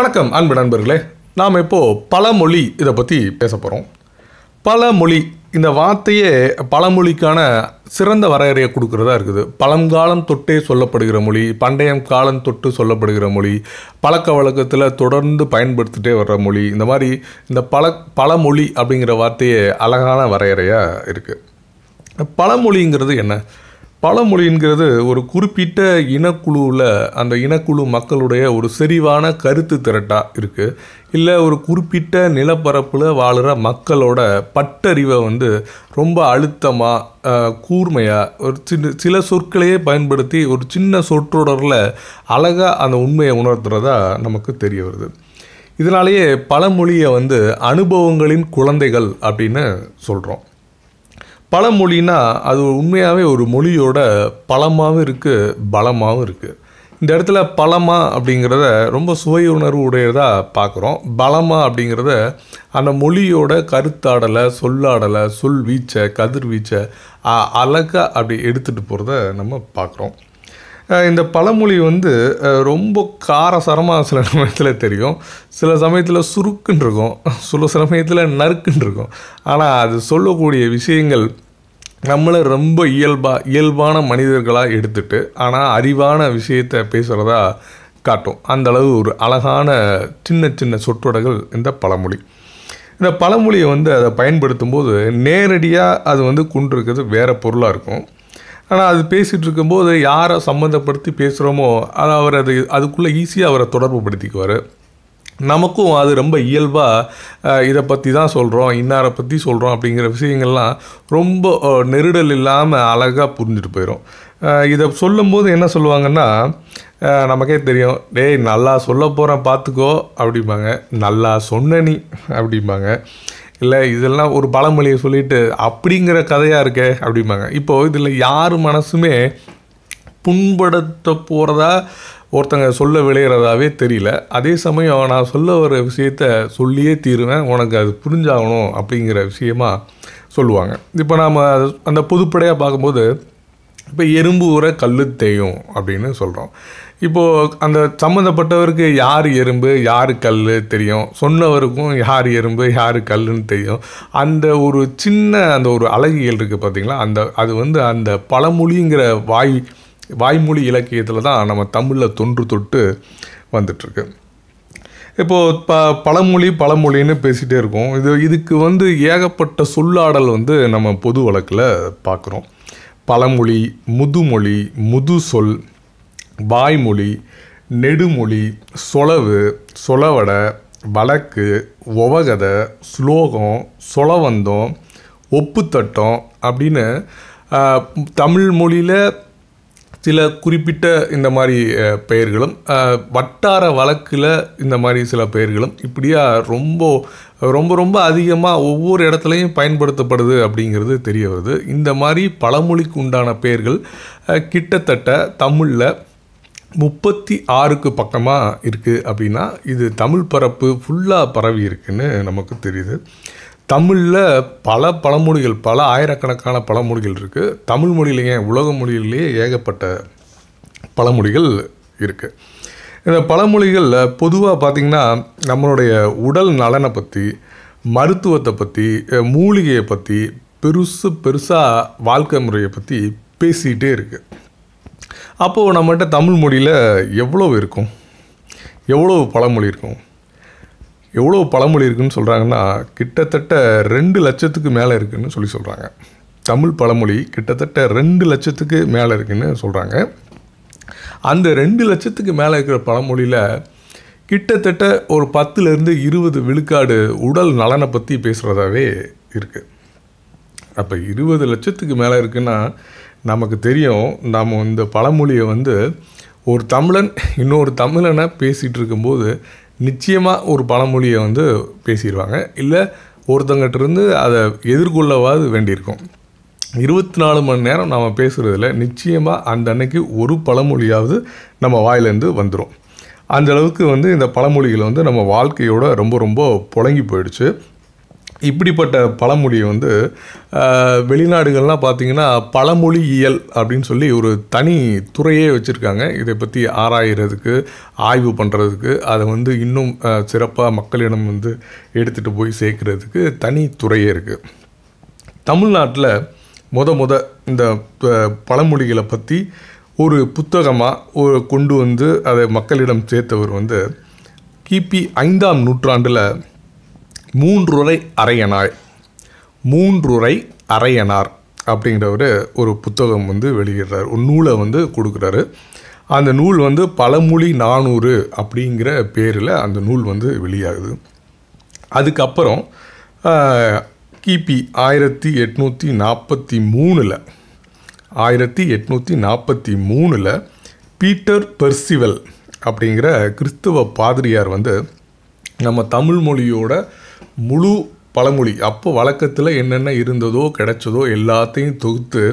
வணக்கம் அன்பு நண்பர்களே நாம் இப்போது பழமொழி இதை பற்றி பேச போகிறோம் பழமொழி இந்த வார்த்தையே பழமொழிக்கான சிறந்த வரையறையை கொடுக்குறதா இருக்குது பழங்காலம் தொட்டே சொல்லப்படுகிற மொழி பண்டையம் காலம் தொட்டு சொல்லப்படுகிற மொழி பழக்க வழக்கத்தில் தொடர்ந்து பயன்படுத்திகிட்டே வர்ற மொழி இந்த மாதிரி இந்த பல பழமொழி அப்படிங்கிற வார்த்தையே அழகான வரையறையாக இருக்குது பழமொழிங்கிறது என்ன பழமொழிங்கிறது ஒரு குறிப்பிட்ட இனக்குழுவில் அந்த இனக்குழு மக்களுடைய ஒரு செறிவான கருத்து திரட்டாக இருக்குது இல்லை ஒரு குறிப்பிட்ட நிலப்பரப்பில் வாழ்கிற மக்களோட பட்டறிவை வந்து ரொம்ப அழுத்தமாக கூர்மையாக ஒரு சின்ன சில சொற்களையே பயன்படுத்தி ஒரு சின்ன சொற்றொடரில் அழகாக அந்த உண்மையை உணர்த்துறதா நமக்கு தெரிய வருது இதனாலேயே பழமொழியை வந்து அனுபவங்களின் குழந்தைகள் அப்படின்னு சொல்கிறோம் பழமொழினா அது உண்மையாகவே ஒரு மொழியோட பழமாகவும் இருக்குது பலமாகவும் இருக்குது இந்த இடத்துல பழமா அப்படிங்கிறத ரொம்ப சுவை உணர்வு உடையதாக பார்க்குறோம் பலமா அப்படிங்கிறத அந்த மொழியோட கருத்தாடலை சொல்லாடலை சொல் வீச்சை கதிர்வீச்சை அழகாக அப்படி எடுத்துகிட்டு போகிறத நம்ம பார்க்குறோம் இந்த பழமொழி வந்து ரொம்ப காரசரமாக சில சமயத்தில் தெரியும் சில சமயத்தில் சுருக்குன்னு இருக்கும் சில சமயத்தில் நறுக்குன்னு இருக்கும் ஆனால் அது சொல்லக்கூடிய விஷயங்கள் நம்மளை ரொம்ப இயல்பாக இயல்பான மனிதர்களாக எடுத்துட்டு ஆனால் அறிவான விஷயத்தை பேசுகிறதா காட்டும் அந்தளவு ஒரு அழகான சின்ன சின்ன சொற்றொடர்கள் இந்த பழமொழி இந்த பழமொழியை வந்து அதை பயன்படுத்தும் போது நேரடியாக அது வந்து இருக்கிறது வேறு பொருளாக இருக்கும் ஆனால் அது பேசிகிட்டு இருக்கும்போது யாரை சம்மந்தப்படுத்தி பேசுகிறோமோ அதை அவர் அது அதுக்குள்ளே ஈஸியாக அவரை தொடர்பு படுத்திக்குவார் நமக்கும் அது ரொம்ப இயல்பாக இதை பற்றி தான் சொல்கிறோம் இன்னாரை பற்றி சொல்கிறோம் அப்படிங்கிற விஷயங்கள்லாம் ரொம்ப நெருடல் இல்லாமல் அழகாக புரிஞ்சுட்டு போயிடும் இதை சொல்லும்போது என்ன சொல்லுவாங்கன்னா நமக்கே தெரியும் டேய் நல்லா சொல்ல போகிறேன் பார்த்துக்கோ அப்படிம்பாங்க நல்லா சொன்ன நீ அப்படிம்பாங்க இல்லை இதெல்லாம் ஒரு பழமொழியை சொல்லிட்டு அப்படிங்கிற கதையாக இருக்கே அப்படிம்பாங்க இப்போது இதில் யார் மனசுமே புண்படுத்த போகிறதா ஒருத்தங்க சொல்ல விளையிறதாவே தெரியல அதே சமயம் நான் சொல்ல வர விஷயத்த சொல்லியே தீருவேன் உனக்கு அது புரிஞ்சாகணும் அப்படிங்கிற விஷயமா சொல்லுவாங்க இப்போ நாம் அந்த பொதுப்படையாக பார்க்கும்போது இப்போ எறும்பு உர கல் தேயும் அப்படின்னு சொல்கிறோம் இப்போது அந்த சம்மந்தப்பட்டவருக்கு யார் எறும்பு யார் கல் தெரியும் சொன்னவருக்கும் யார் எறும்பு யார் கல்லுன்னு தெரியும் அந்த ஒரு சின்ன அந்த ஒரு அழகியல் இருக்குது பார்த்திங்களா அந்த அது வந்து அந்த பழமொழிங்கிற வாய் வாய்மொழி இலக்கியத்தில் தான் நம்ம தமிழில் தொன்று தொட்டு வந்துட்ருக்கு இப்போது ப பழமொழி பழமொழின்னு பேசிகிட்டே இருக்கோம் இது இதுக்கு வந்து ஏகப்பட்ட சொல்லாடல் வந்து நம்ம பொது வழக்கில் பார்க்குறோம் பழமொழி முதுமொழி முதுசொல் வாய்மொழி நெடுமொழி சொலவு சொலவட வழக்கு ஒவகத ஸ்லோகம் சொலவந்தம் ஒப்புத்தட்டம் அப்படின்னு தமிழ் மொழியில் சில குறிப்பிட்ட இந்த மாதிரி பெயர்களும் வட்டார வழக்கில் இந்த மாதிரி சில பெயர்களும் இப்படியா ரொம்ப ரொம்ப ரொம்ப அதிகமாக ஒவ்வொரு இடத்துலையும் பயன்படுத்தப்படுது அப்படிங்கிறது தெரிய வருது இந்த மாதிரி பழமொழிக்கு உண்டான பெயர்கள் கிட்டத்தட்ட தமிழில் முப்பத்தி ஆறுக்கு பக்கமாக இருக்குது அப்படின்னா இது தமிழ் பரப்பு ஃபுல்லாக பரவி இருக்குன்னு நமக்கு தெரியுது தமிழில் பல பழமொழிகள் பல ஆயிரக்கணக்கான பழமொழிகள் இருக்குது தமிழ் மொழியிலேயே உலக மொழியிலேயே ஏகப்பட்ட பழமொழிகள் இருக்குது இந்த பழமொழிகளில் பொதுவாக பார்த்திங்கன்னா நம்மளுடைய உடல் நலனை பற்றி மருத்துவத்தை பற்றி மூலிகையை பற்றி பெருசு பெருசாக வாழ்க்கை முறையை பற்றி பேசிகிட்டே இருக்குது அப்போது நம்மகிட்ட தமிழ் மொழியில் எவ்வளோ இருக்கும் எவ்வளோ பழமொழி இருக்கும் எவ்வளோ பழமொழி இருக்குதுன்னு சொல்கிறாங்கன்னா கிட்டத்தட்ட ரெண்டு லட்சத்துக்கு மேலே இருக்குதுன்னு சொல்லி சொல்கிறாங்க தமிழ் பழமொழி கிட்டத்தட்ட ரெண்டு லட்சத்துக்கு மேலே இருக்குதுன்னு சொல்கிறாங்க அந்த ரெண்டு லட்சத்துக்கு மேலே இருக்கிற பழமொழியில் கிட்டத்தட்ட ஒரு பத்துலேருந்து இருபது விழுக்காடு உடல் நலனை பற்றி பேசுகிறதாவே இருக்குது அப்போ இருபது லட்சத்துக்கு மேலே இருக்குன்னா நமக்கு தெரியும் நாம் இந்த பழமொழியை வந்து ஒரு தமிழன் இன்னொரு தமிழனை பேசிகிட்டு இருக்கும்போது நிச்சயமாக ஒரு பழமொழியை வந்து பேசிடுவாங்க இல்லை இருந்து அதை எதிர்கொள்ளவாது வேண்டியிருக்கும் இருபத்தி நாலு மணி நேரம் நாம் பேசுகிறதுல நிச்சயமாக அந்த அன்னைக்கு ஒரு பழமொழியாவது நம்ம வாயிலேருந்து வந்துடும் அந்தளவுக்கு வந்து இந்த பழமொழிகளை வந்து நம்ம வாழ்க்கையோட ரொம்ப ரொம்ப புழங்கி போயிடுச்சு இப்படிப்பட்ட பழமொழியை வந்து வெளிநாடுகள்லாம் பார்த்திங்கன்னா பழமொழியியல் அப்படின்னு சொல்லி ஒரு தனி துறையே வச்சுருக்காங்க இதை பற்றி ஆராயிறதுக்கு ஆய்வு பண்ணுறதுக்கு அதை வந்து இன்னும் சிறப்பாக மக்களிடம் வந்து எடுத்துகிட்டு போய் சேர்க்குறதுக்கு தனி துறையே இருக்குது தமிழ்நாட்டில் மொத மொத இந்த பழமொழிகளை பற்றி ஒரு புத்தகமாக ஒரு கொண்டு வந்து அதை மக்களிடம் சேர்த்தவர் வந்து கிபி ஐந்தாம் நூற்றாண்டில் மூன்றுரை அரையனார் மூன்றுரை அரையனார் அப்படிங்கிறவர் ஒரு புத்தகம் வந்து வெளியிடுறார் ஒரு நூலை வந்து கொடுக்குறாரு அந்த நூல் வந்து பழமொழி நானூறு அப்படிங்கிற பேரில் அந்த நூல் வந்து வெளியாகுது அதுக்கப்புறம் கிபி ஆயிரத்தி எட்நூற்றி நாற்பத்தி மூணில் ஆயிரத்தி எட்நூற்றி நாற்பத்தி மூணில் பீட்டர் பெர்சிவல் அப்படிங்கிற கிறிஸ்துவ பாதிரியார் வந்து நம்ம தமிழ் மொழியோட முழு பழமொழி அப்போ வழக்கத்தில் என்னென்ன இருந்ததோ கிடைச்சதோ எல்லாத்தையும் தொகுத்து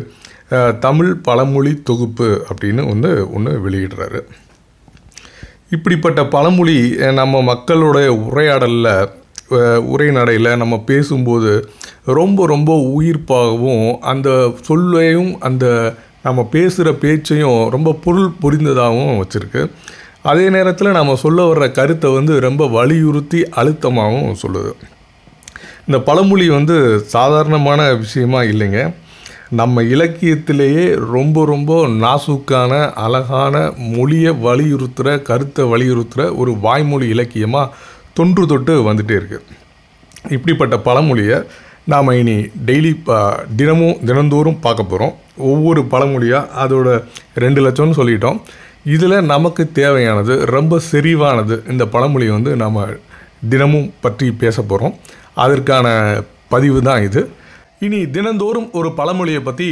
தமிழ் பழமொழி தொகுப்பு அப்படின்னு வந்து ஒன்று வெளியிடுறாரு இப்படிப்பட்ட பழமொழி நம்ம மக்களுடைய உரையாடலில் உரைநடையில் நம்ம பேசும்போது ரொம்ப ரொம்ப உயிர்ப்பாகவும் அந்த சொல்லையும் அந்த நம்ம பேசுகிற பேச்சையும் ரொம்ப பொருள் புரிந்ததாகவும் வச்சுருக்கு அதே நேரத்தில் நாம் சொல்ல வர்ற கருத்தை வந்து ரொம்ப வலியுறுத்தி அழுத்தமாகவும் சொல்லுது இந்த பழமொழி வந்து சாதாரணமான விஷயமா இல்லைங்க நம்ம இலக்கியத்திலேயே ரொம்ப ரொம்ப நாசுக்கான அழகான மொழியை வலியுறுத்துகிற கருத்தை வலியுறுத்துகிற ஒரு வாய்மொழி இலக்கியமாக தொன்று தொட்டு வந்துகிட்டே இருக்குது இப்படிப்பட்ட பழமொழியை நாம் இனி டெய்லி தினமும் தினந்தோறும் பார்க்க போகிறோம் ஒவ்வொரு பழமொழியாக அதோட ரெண்டு லட்சம்னு சொல்லிட்டோம் இதில் நமக்கு தேவையானது ரொம்ப செறிவானது இந்த பழமொழி வந்து நம்ம தினமும் பற்றி பேச போகிறோம் அதற்கான பதிவு தான் இது இனி தினந்தோறும் ஒரு பழமொழியை பற்றி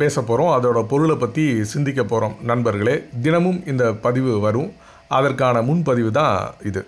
பேச போகிறோம் அதோட பொருளை பற்றி சிந்திக்க போகிறோம் நண்பர்களே தினமும் இந்த பதிவு வரும் அதற்கான முன்பதிவு தான் இது